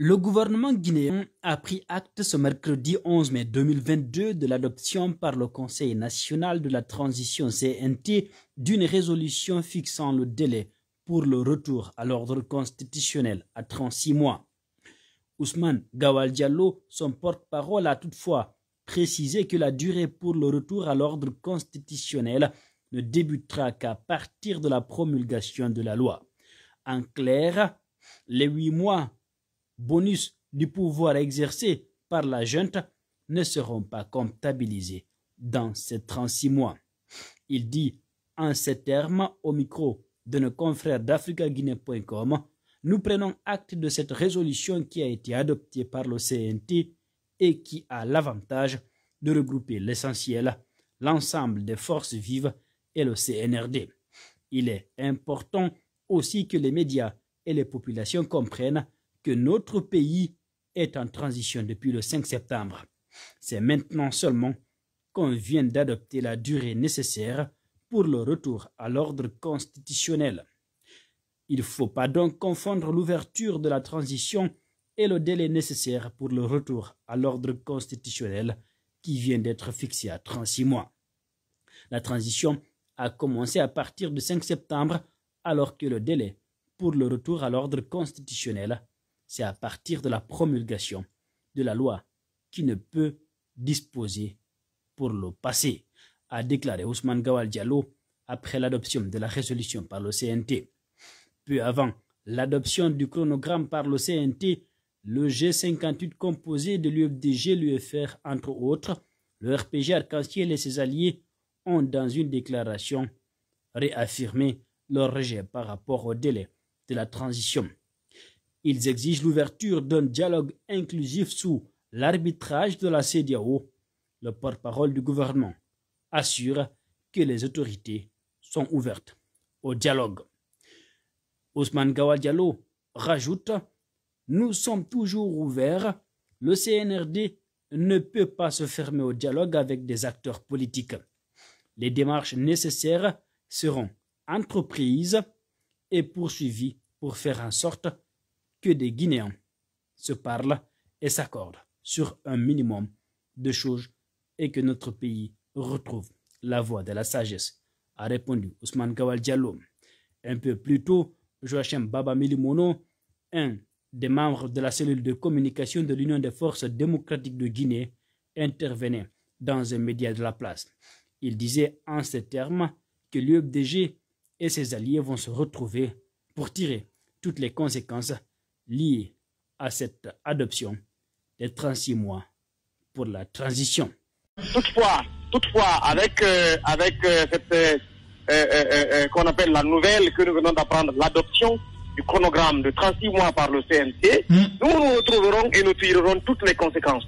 Le gouvernement guinéen a pris acte ce mercredi 11 mai 2022 de l'adoption par le Conseil national de la transition CNT d'une résolution fixant le délai pour le retour à l'ordre constitutionnel à 36 mois. Ousmane Gawal Diallo, son porte-parole, a toutefois précisé que la durée pour le retour à l'ordre constitutionnel ne débutera qu'à partir de la promulgation de la loi. En clair, les huit mois bonus du pouvoir exercé par la junte ne seront pas comptabilisés dans ces 36 mois. Il dit en ces termes au micro de nos confrères d'AfricaGuinée.com, nous prenons acte de cette résolution qui a été adoptée par le CNT et qui a l'avantage de regrouper l'essentiel, l'ensemble des forces vives et le CNRD. Il est important aussi que les médias et les populations comprennent notre pays est en transition depuis le 5 septembre. C'est maintenant seulement qu'on vient d'adopter la durée nécessaire pour le retour à l'ordre constitutionnel. Il ne faut pas donc confondre l'ouverture de la transition et le délai nécessaire pour le retour à l'ordre constitutionnel qui vient d'être fixé à 36 mois. La transition a commencé à partir du 5 septembre alors que le délai pour le retour à l'ordre constitutionnel c'est à partir de la promulgation de la loi qui ne peut disposer pour le passé, a déclaré Ousmane Gawal Diallo après l'adoption de la résolution par le CNT. Peu avant l'adoption du chronogramme par le CNT, le G58 composé de l'UFDG, l'UFR, entre autres, le RPG Arc-en-Ciel et ses alliés ont, dans une déclaration, réaffirmé leur rejet par rapport au délai de la transition ils exigent l'ouverture d'un dialogue inclusif sous l'arbitrage de la CDAO. Le porte-parole du gouvernement assure que les autorités sont ouvertes au dialogue. Ousmane Gawadialo Diallo rajoute Nous sommes toujours ouverts. Le CNRD ne peut pas se fermer au dialogue avec des acteurs politiques. Les démarches nécessaires seront entreprises et poursuivies pour faire en sorte que des Guinéens se parlent et s'accordent sur un minimum de choses et que notre pays retrouve la voie de la sagesse, a répondu Ousmane Gawal Diallo. Un peu plus tôt, Joachim Baba Milimono, un des membres de la cellule de communication de l'Union des forces démocratiques de Guinée, intervenait dans un média de la place. Il disait en ces termes que l'UFDG et ses alliés vont se retrouver pour tirer toutes les conséquences lié à cette adoption des 36 mois pour la transition. Toutefois, toutefois avec, euh, avec euh, cette euh, qu'on appelle la nouvelle que nous venons d'apprendre, l'adoption du chronogramme de 36 mois par le CNT, hmm. nous nous retrouverons et nous tirerons toutes les conséquences.